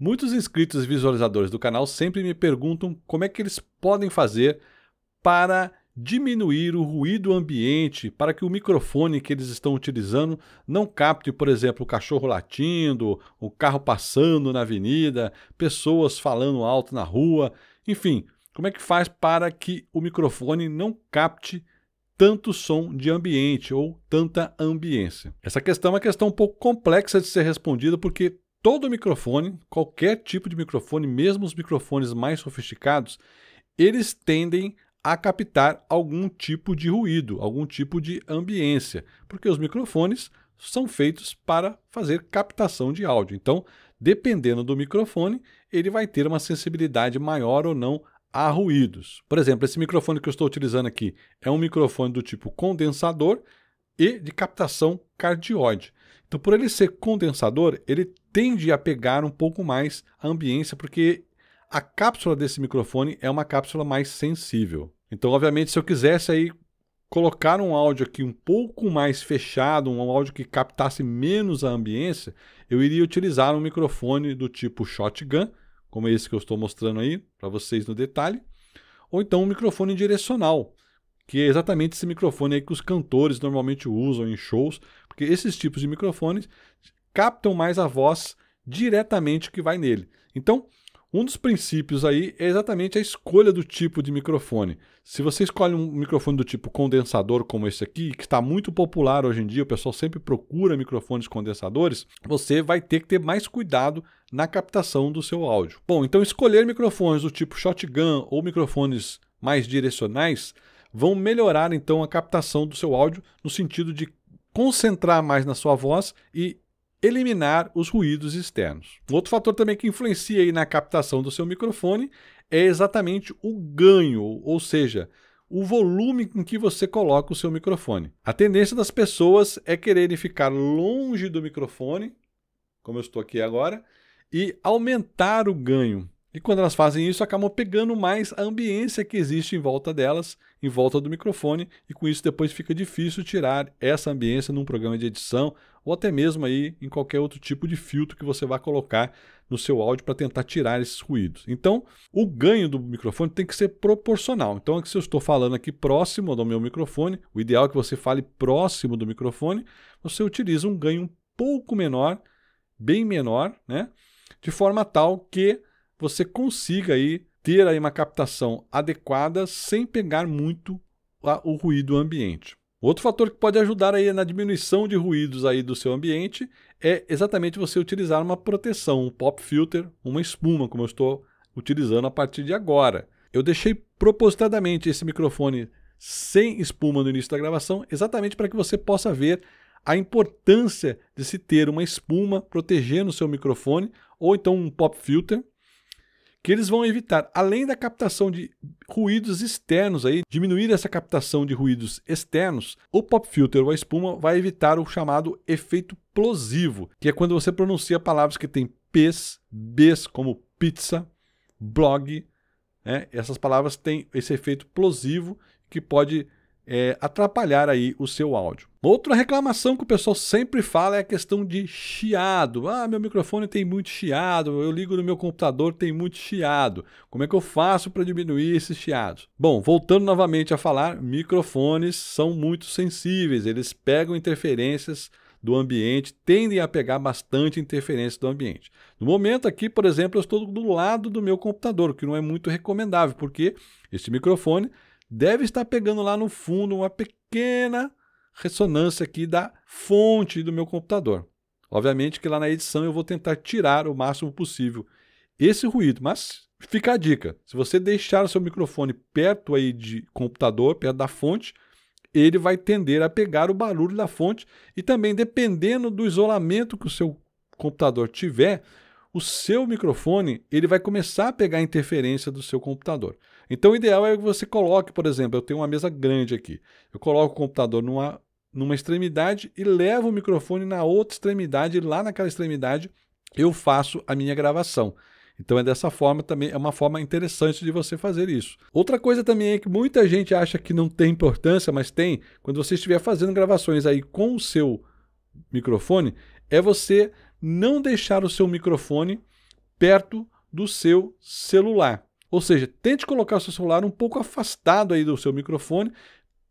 Muitos inscritos e visualizadores do canal sempre me perguntam como é que eles podem fazer para diminuir o ruído ambiente, para que o microfone que eles estão utilizando não capte, por exemplo, o cachorro latindo, o carro passando na avenida, pessoas falando alto na rua, enfim, como é que faz para que o microfone não capte tanto som de ambiente ou tanta ambiência? Essa questão é uma questão um pouco complexa de ser respondida porque todo microfone, qualquer tipo de microfone, mesmo os microfones mais sofisticados, eles tendem a captar algum tipo de ruído, algum tipo de ambiência, porque os microfones são feitos para fazer captação de áudio. Então, dependendo do microfone, ele vai ter uma sensibilidade maior ou não a ruídos. Por exemplo, esse microfone que eu estou utilizando aqui é um microfone do tipo condensador e de captação cardioide. Então, por ele ser condensador, ele tende a pegar um pouco mais a ambiência, porque a cápsula desse microfone é uma cápsula mais sensível. Então, obviamente, se eu quisesse aí colocar um áudio aqui um pouco mais fechado, um áudio que captasse menos a ambiência, eu iria utilizar um microfone do tipo shotgun, como esse que eu estou mostrando aí para vocês no detalhe, ou então um microfone direcional, que é exatamente esse microfone aí que os cantores normalmente usam em shows porque esses tipos de microfones captam mais a voz diretamente que vai nele. Então, um dos princípios aí é exatamente a escolha do tipo de microfone. Se você escolhe um microfone do tipo condensador, como esse aqui, que está muito popular hoje em dia, o pessoal sempre procura microfones condensadores, você vai ter que ter mais cuidado na captação do seu áudio. Bom, então escolher microfones do tipo shotgun ou microfones mais direcionais vão melhorar então a captação do seu áudio no sentido de concentrar mais na sua voz e eliminar os ruídos externos. Outro fator também que influencia aí na captação do seu microfone é exatamente o ganho, ou seja, o volume com que você coloca o seu microfone. A tendência das pessoas é quererem ficar longe do microfone, como eu estou aqui agora, e aumentar o ganho. E quando elas fazem isso, acabam pegando mais a ambiência que existe em volta delas, em volta do microfone, e com isso depois fica difícil tirar essa ambiência num programa de edição ou até mesmo aí em qualquer outro tipo de filtro que você vai colocar no seu áudio para tentar tirar esses ruídos. Então, o ganho do microfone tem que ser proporcional. Então, se eu estou falando aqui próximo do meu microfone, o ideal é que você fale próximo do microfone, você utiliza um ganho um pouco menor, bem menor, né? De forma tal que você consiga aí ter aí uma captação adequada sem pegar muito o ruído ambiente. Outro fator que pode ajudar aí na diminuição de ruídos aí do seu ambiente é exatamente você utilizar uma proteção, um pop filter, uma espuma, como eu estou utilizando a partir de agora. Eu deixei propositadamente esse microfone sem espuma no início da gravação, exatamente para que você possa ver a importância de se ter uma espuma protegendo o seu microfone ou então um pop filter que eles vão evitar, além da captação de ruídos externos aí, diminuir essa captação de ruídos externos, o pop filter ou a espuma vai evitar o chamado efeito plosivo, que é quando você pronuncia palavras que têm P's, B's como pizza, blog, né? essas palavras têm esse efeito plosivo que pode é, atrapalhar aí o seu áudio. Outra reclamação que o pessoal sempre fala é a questão de chiado. Ah, meu microfone tem muito chiado, eu ligo no meu computador, tem muito chiado. Como é que eu faço para diminuir esses chiados? Bom, voltando novamente a falar, microfones são muito sensíveis, eles pegam interferências do ambiente, tendem a pegar bastante interferência do ambiente. No momento aqui, por exemplo, eu estou do lado do meu computador, o que não é muito recomendável, porque esse microfone deve estar pegando lá no fundo uma pequena ressonância aqui da fonte do meu computador. Obviamente que lá na edição eu vou tentar tirar o máximo possível esse ruído, mas fica a dica. Se você deixar o seu microfone perto aí de computador, perto da fonte, ele vai tender a pegar o barulho da fonte e também dependendo do isolamento que o seu computador tiver, o seu microfone ele vai começar a pegar a interferência do seu computador. Então o ideal é que você coloque, por exemplo, eu tenho uma mesa grande aqui. Eu coloco o computador numa, numa extremidade e levo o microfone na outra extremidade, e lá naquela extremidade eu faço a minha gravação. Então é dessa forma também, é uma forma interessante de você fazer isso. Outra coisa também é que muita gente acha que não tem importância, mas tem, quando você estiver fazendo gravações aí com o seu microfone, é você não deixar o seu microfone perto do seu celular. Ou seja, tente colocar o seu celular um pouco afastado aí do seu microfone,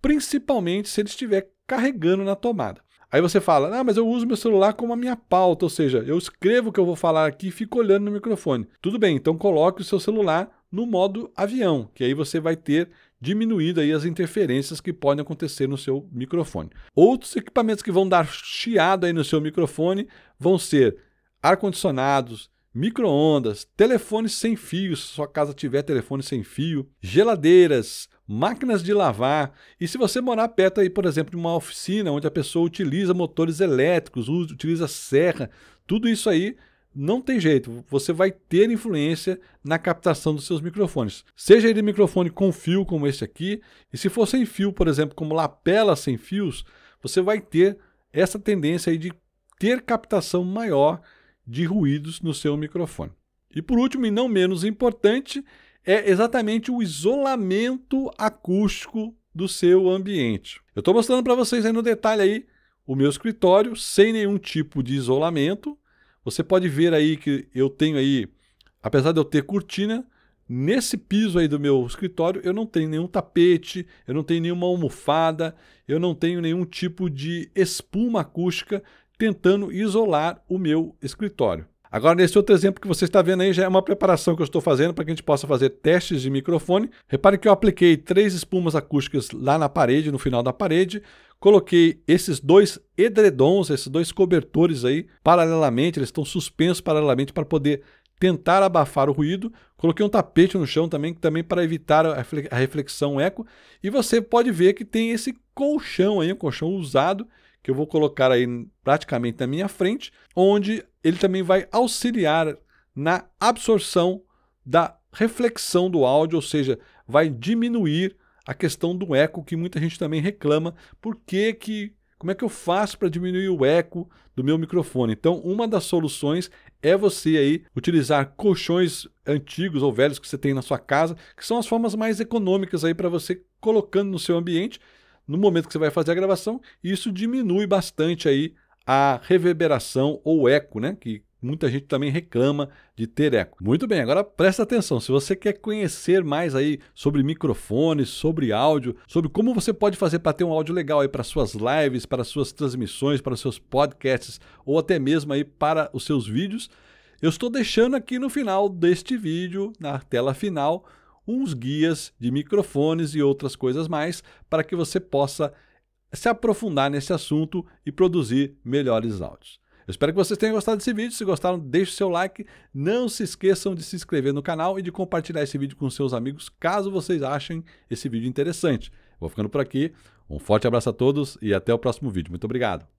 principalmente se ele estiver carregando na tomada. Aí você fala, ah, mas eu uso meu celular como a minha pauta, ou seja, eu escrevo o que eu vou falar aqui e fico olhando no microfone. Tudo bem, então coloque o seu celular no modo avião, que aí você vai ter diminuído aí as interferências que podem acontecer no seu microfone. Outros equipamentos que vão dar chiado aí no seu microfone vão ser ar-condicionados, micro-ondas, telefones sem fio, se sua casa tiver telefone sem fio, geladeiras, máquinas de lavar. E se você morar perto aí, por exemplo, de uma oficina onde a pessoa utiliza motores elétricos, utiliza serra, tudo isso aí não tem jeito, você vai ter influência na captação dos seus microfones. Seja ele microfone com fio, como esse aqui, e se for sem fio, por exemplo, como lapela sem fios, você vai ter essa tendência aí de ter captação maior de ruídos no seu microfone. E por último, e não menos importante, é exatamente o isolamento acústico do seu ambiente. Eu estou mostrando para vocês aí no detalhe aí o meu escritório sem nenhum tipo de isolamento. Você pode ver aí que eu tenho aí, apesar de eu ter cortina, nesse piso aí do meu escritório eu não tenho nenhum tapete, eu não tenho nenhuma almofada, eu não tenho nenhum tipo de espuma acústica tentando isolar o meu escritório. Agora, nesse outro exemplo que você está vendo aí, já é uma preparação que eu estou fazendo para que a gente possa fazer testes de microfone. Repare que eu apliquei três espumas acústicas lá na parede, no final da parede. Coloquei esses dois edredons, esses dois cobertores aí, paralelamente, eles estão suspensos paralelamente para poder tentar abafar o ruído. Coloquei um tapete no chão também, também para evitar a reflexão eco. E você pode ver que tem esse colchão aí, um colchão usado, que eu vou colocar aí praticamente na minha frente, onde ele também vai auxiliar na absorção da reflexão do áudio, ou seja, vai diminuir a questão do eco que muita gente também reclama. Por que que como é que eu faço para diminuir o eco do meu microfone? Então, uma das soluções é você aí utilizar colchões antigos ou velhos que você tem na sua casa, que são as formas mais econômicas aí para você colocando no seu ambiente no momento que você vai fazer a gravação, isso diminui bastante aí a reverberação ou eco, né? Que muita gente também reclama de ter eco. Muito bem, agora presta atenção. Se você quer conhecer mais aí sobre microfones, sobre áudio, sobre como você pode fazer para ter um áudio legal aí para suas lives, para suas transmissões, para seus podcasts ou até mesmo aí para os seus vídeos, eu estou deixando aqui no final deste vídeo, na tela final, uns guias de microfones e outras coisas mais para que você possa se aprofundar nesse assunto e produzir melhores áudios. Eu espero que vocês tenham gostado desse vídeo. Se gostaram, deixe seu like. Não se esqueçam de se inscrever no canal e de compartilhar esse vídeo com seus amigos, caso vocês achem esse vídeo interessante. Vou ficando por aqui. Um forte abraço a todos e até o próximo vídeo. Muito obrigado.